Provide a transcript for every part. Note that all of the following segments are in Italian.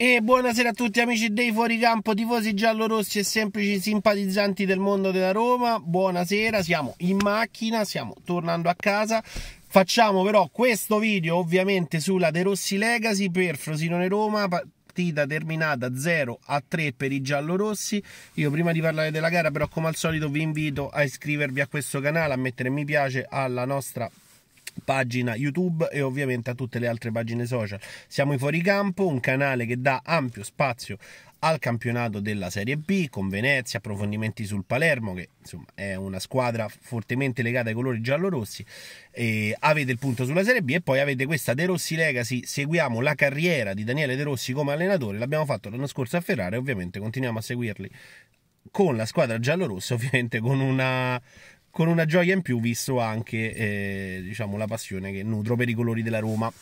E buonasera a tutti amici dei fuoricampo, tifosi giallorossi e semplici simpatizzanti del mondo della Roma. Buonasera, siamo in macchina, stiamo tornando a casa. Facciamo però questo video ovviamente sulla De Rossi Legacy per Frosinone Roma, partita terminata 0 a 3 per i giallorossi. Io prima di parlare della gara però come al solito vi invito a iscrivervi a questo canale, a mettere mi piace alla nostra pagina YouTube e ovviamente a tutte le altre pagine social. Siamo i fuoricampo, un canale che dà ampio spazio al campionato della Serie B con Venezia, approfondimenti sul Palermo che insomma è una squadra fortemente legata ai colori giallorossi e avete il punto sulla Serie B e poi avete questa De Rossi Legacy seguiamo la carriera di Daniele De Rossi come allenatore l'abbiamo fatto l'anno scorso a Ferrara e ovviamente continuiamo a seguirli con la squadra giallorossa ovviamente con una con una gioia in più visto anche eh, diciamo, la passione che nutro per i colori della Roma.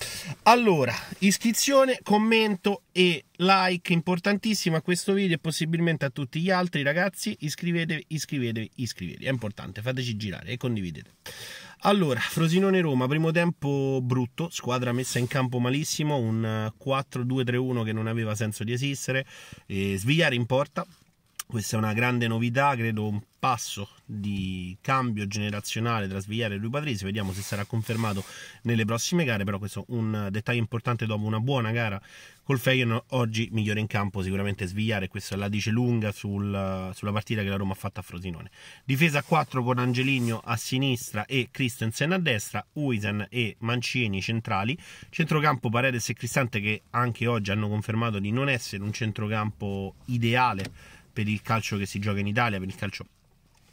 Allora, iscrizione, commento e like importantissimo a questo video e possibilmente a tutti gli altri ragazzi. Iscrivetevi, iscrivetevi, iscrivetevi, è importante, fateci girare e condividete. Allora, Frosinone-Roma, primo tempo brutto, squadra messa in campo malissimo, un 4-2-3-1 eh, che non aveva senso di esistere, eh, Svigliare in porta, questa è una grande novità, credo un passo di cambio generazionale tra Svigliare e lui Patrese, vediamo se sarà confermato nelle prossime gare, però questo è un dettaglio importante dopo una buona gara col Feyenoord, oggi migliore in campo sicuramente Svigliare, questa la dice lunga sul, sulla partita che la Roma ha fatto a Frosinone. Difesa a 4 con Angeligno a sinistra e Christensen a destra, Uisen e Mancini centrali, centrocampo Paredes e Cristante che anche oggi hanno confermato di non essere un centrocampo ideale per il calcio che si gioca in Italia, per il calcio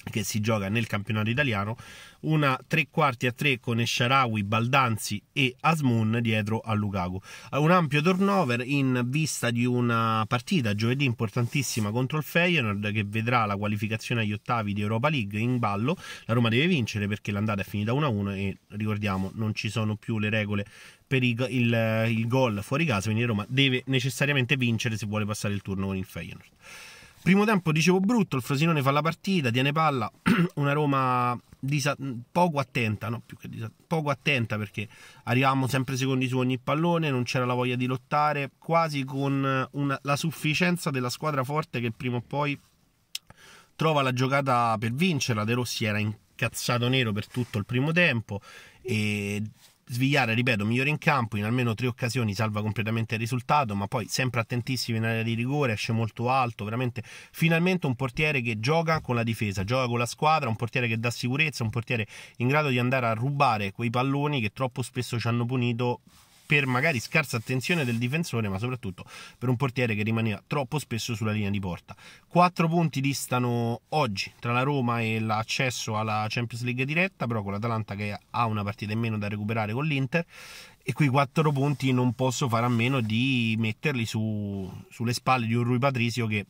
che si gioca nel campionato italiano, una tre quarti a tre con Esharawi, Baldanzi e Asmun dietro a Lukaku. Eh, un ampio turnover in vista di una partita giovedì importantissima contro il Feyenoord che vedrà la qualificazione agli ottavi di Europa League in ballo. La Roma deve vincere perché l'andata è finita 1-1 e ricordiamo non ci sono più le regole per il, il, il gol fuori casa, quindi Roma deve necessariamente vincere se vuole passare il turno con il Feyenoord. Primo tempo, dicevo, brutto, il Frosinone fa la partita, tiene palla, una Roma disa- poco attenta, no, più che disa- poco attenta perché arrivavamo sempre secondi su ogni pallone, non c'era la voglia di lottare, quasi con una, la sufficienza della squadra forte che prima o poi trova la giocata per vincerla. De Rossi era incazzato nero per tutto il primo tempo e Svigliare, ripeto, migliore in campo, in almeno tre occasioni salva completamente il risultato, ma poi sempre attentissimo in area di rigore, esce molto alto, veramente finalmente un portiere che gioca con la difesa, gioca con la squadra, un portiere che dà sicurezza, un portiere in grado di andare a rubare quei palloni che troppo spesso ci hanno punito per magari scarsa attenzione del difensore, ma soprattutto per un portiere che rimaneva troppo spesso sulla linea di porta. Quattro punti distano oggi tra la Roma e l'accesso alla Champions League diretta, però con l'Atalanta che ha una partita in meno da recuperare con l'Inter e quei quattro punti non posso fare a meno di metterli su, sulle spalle di un Rui Patrizio che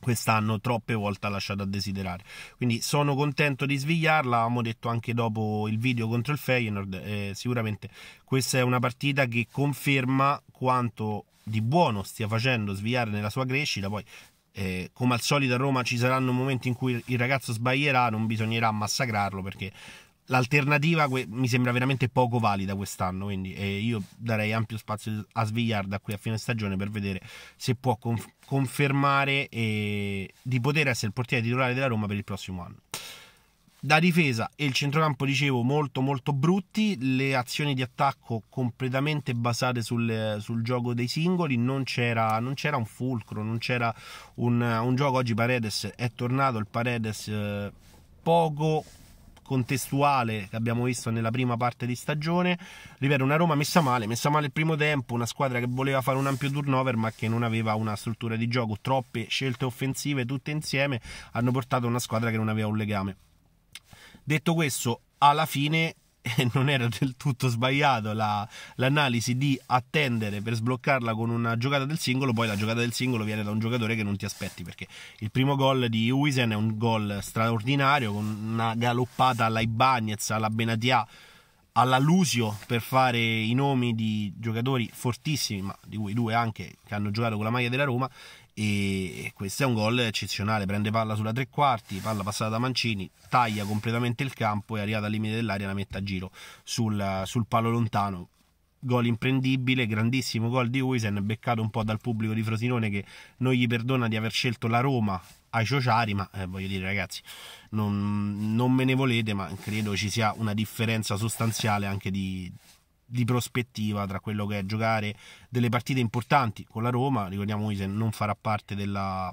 quest'anno troppe volte ha lasciato a desiderare quindi sono contento di svegliarla avevamo detto anche dopo il video contro il Feyenoord eh, sicuramente questa è una partita che conferma quanto di buono stia facendo svegliare nella sua crescita poi eh, come al solito a Roma ci saranno momenti in cui il ragazzo sbaglierà non bisognerà massacrarlo perché l'alternativa mi sembra veramente poco valida quest'anno, quindi eh, io darei ampio spazio a Svigliar da qui a fine stagione per vedere se può conf- confermare eh, di poter essere il portiere titolare della Roma per il prossimo anno. Da difesa e il centrocampo, dicevo, molto molto brutti, le azioni di attacco completamente basate sul, sul gioco dei singoli, non c'era, non c'era, un fulcro, non c'era un, un gioco, oggi Paredes è tornato, il Paredes... Eh, poco contestuale che abbiamo visto nella prima parte di stagione. Ripeto, una Roma messa male, messa male il primo tempo, una squadra che voleva fare un ampio turnover ma che non aveva una struttura di gioco, troppe scelte offensive tutte insieme hanno portato a una squadra che non aveva un legame. Detto questo, alla fine non era del tutto sbagliato la, l'analisi di attendere per sbloccarla con una giocata del singolo, poi la giocata del singolo viene da un giocatore che non ti aspetti perché il primo gol di Huisen è un gol straordinario con una galoppata alla Ibanez, alla Benatia, alla Lusio per fare i nomi di giocatori fortissimi, ma di cui due anche che hanno giocato con la maglia della Roma e questo è un gol eccezionale, prende palla sulla tre quarti, palla passata da Mancini, taglia completamente il campo e arrivata al limite dell'aria la mette a giro sul, sul palo lontano. Gol imprendibile, grandissimo gol di Uisen beccato un po' dal pubblico di Frosinone che non gli perdona di aver scelto la Roma ai sociari, ma eh, voglio dire ragazzi, non, non me ne volete, ma credo ci sia una differenza sostanziale anche di, di prospettiva tra quello che è giocare delle partite importanti con la Roma, ricordiamo che non farà parte della,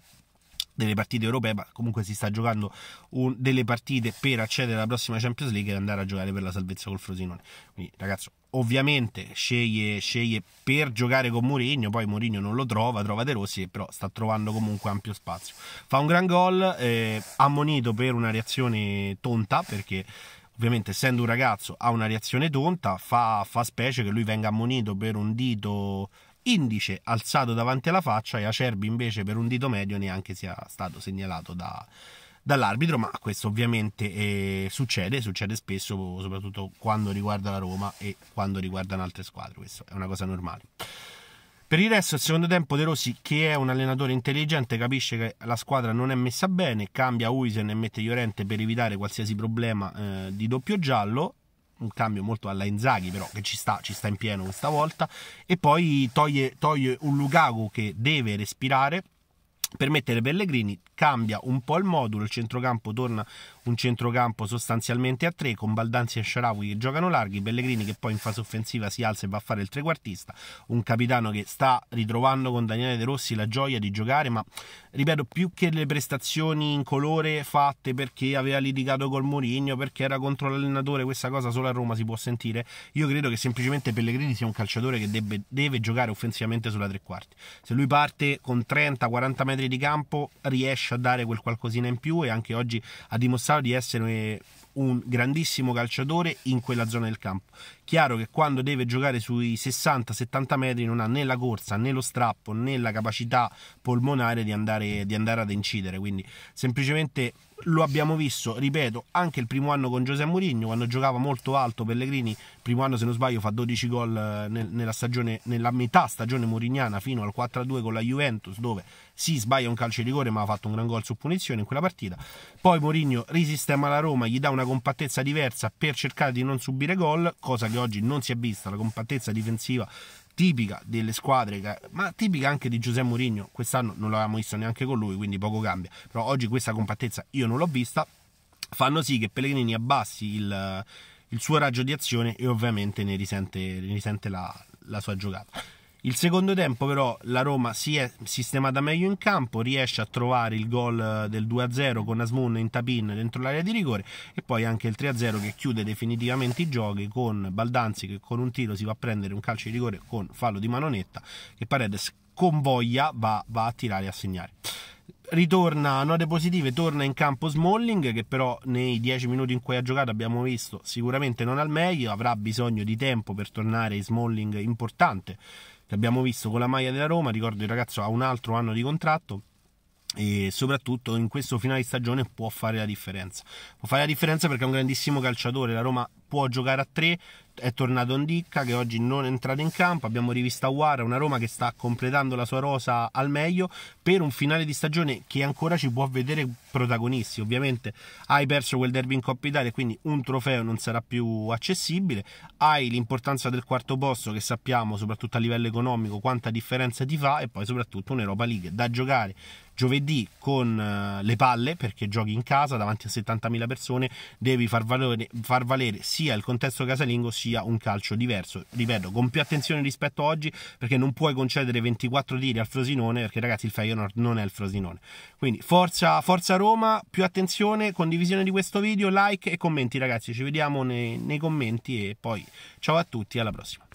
delle partite europee, ma comunque si sta giocando un, delle partite per accedere alla prossima Champions League e andare a giocare per la salvezza col Frosinone. Quindi ragazzo, ovviamente sceglie, sceglie per giocare con Mourinho, poi Mourinho non lo trova, trova De Rossi, però sta trovando comunque ampio spazio. Fa un gran gol, eh, ammonito per una reazione tonta perché ovviamente essendo un ragazzo ha una reazione tonta, fa, fa specie che lui venga ammonito per un dito indice alzato davanti alla faccia e Acerbi invece per un dito medio neanche sia stato segnalato da, dall'arbitro, ma questo ovviamente eh, succede, succede spesso soprattutto quando riguarda la Roma e quando riguardano altre squadre, questo è una cosa normale. Per il resto, al secondo tempo De Rossi, che è un allenatore intelligente, capisce che la squadra non è messa bene, cambia Uisen e mette Llorente per evitare qualsiasi problema eh, di doppio giallo un cambio molto alla Inzaghi però che ci sta, ci sta in pieno questa volta e poi toglie, toglie un Lukaku che deve respirare per mettere Pellegrini cambia un po' il modulo, il centrocampo torna un centrocampo sostanzialmente a tre con Baldanzi e Sharawi che giocano larghi, Pellegrini che poi in fase offensiva si alza e va a fare il trequartista, un capitano che sta ritrovando con Daniele De Rossi la gioia di giocare, ma ripeto, più che le prestazioni in colore fatte perché aveva litigato col Mourinho, perché era contro l'allenatore, questa cosa solo a Roma si può sentire, io credo che semplicemente Pellegrini sia un calciatore che debbe, deve giocare offensivamente sulla tre quarti. Se lui parte con 30-40 metri di campo riesce a dare quel qualcosina in più e anche oggi ha dimostrato di essere un grandissimo calciatore in quella zona del campo. Chiaro che quando deve giocare sui 60-70 metri non ha né la corsa né lo strappo né la capacità polmonare di andare, di andare ad incidere, quindi semplicemente lo abbiamo visto, ripeto, anche il primo anno con Giuseppe Mourinho, quando giocava molto alto Pellegrini, primo anno se non sbaglio fa 12 gol eh, nel, nella, stagione, nella metà stagione murignana fino al 4-2 con la Juventus, dove si sbaglia un calcio di rigore ma ha fatto un gran gol su punizione in quella partita. Poi Mourinho risistema la Roma, gli dà una una compattezza diversa per cercare di non subire gol, cosa che oggi non si è vista, la compattezza difensiva tipica delle squadre, ma tipica anche di Giuseppe Mourinho, quest'anno non l'avevamo visto neanche con lui, quindi poco cambia, però oggi questa compattezza io non l'ho vista, fanno sì che Pellegrini abbassi il, il suo raggio di azione e ovviamente ne risente, ne risente la, la sua giocata. Il secondo tempo però la Roma si è sistemata meglio in campo, riesce a trovare il gol eh, del 2-0 con Asmun in tapin dentro l'area di rigore e poi anche il 3-0 che chiude definitivamente i giochi con Baldanzi che con un tiro si va a prendere un calcio di rigore con fallo di manonetta che Paredes convoglia, va, va a tirare e a segnare ritorna a note positive, torna in campo Smalling che però nei 10 minuti in cui ha giocato abbiamo visto sicuramente non al meglio, avrà bisogno di tempo per tornare Smalling importante abbiamo visto con la maglia della Roma, ricordo il ragazzo ha un altro anno di contratto e soprattutto in questo finale di stagione può fare la differenza. Può fare la differenza perché è un grandissimo calciatore, la Roma può giocare a tre, è tornato Ondicca che oggi non è entrato in campo, abbiamo rivista Uara, una Roma che sta completando la sua rosa al meglio per un finale di stagione che ancora ci può vedere protagonisti. Ovviamente hai perso quel derby in Coppa Italia, quindi un trofeo non sarà più accessibile, hai l'importanza del quarto posto che sappiamo soprattutto a livello economico quanta differenza ti fa e poi soprattutto un'Europa League da giocare giovedì con eh, le palle perché giochi in casa davanti a 70.000 persone, devi far valere, far valere sia il contesto casalingo sia sia un calcio diverso. Ripeto, con più attenzione rispetto a oggi, perché non puoi concedere 24 tiri al Frosinone, perché ragazzi il Feyenoord non è il Frosinone. Quindi forza, forza Roma, più attenzione, condivisione di questo video, like e commenti ragazzi, ci vediamo nei, nei commenti e poi ciao a tutti, alla prossima.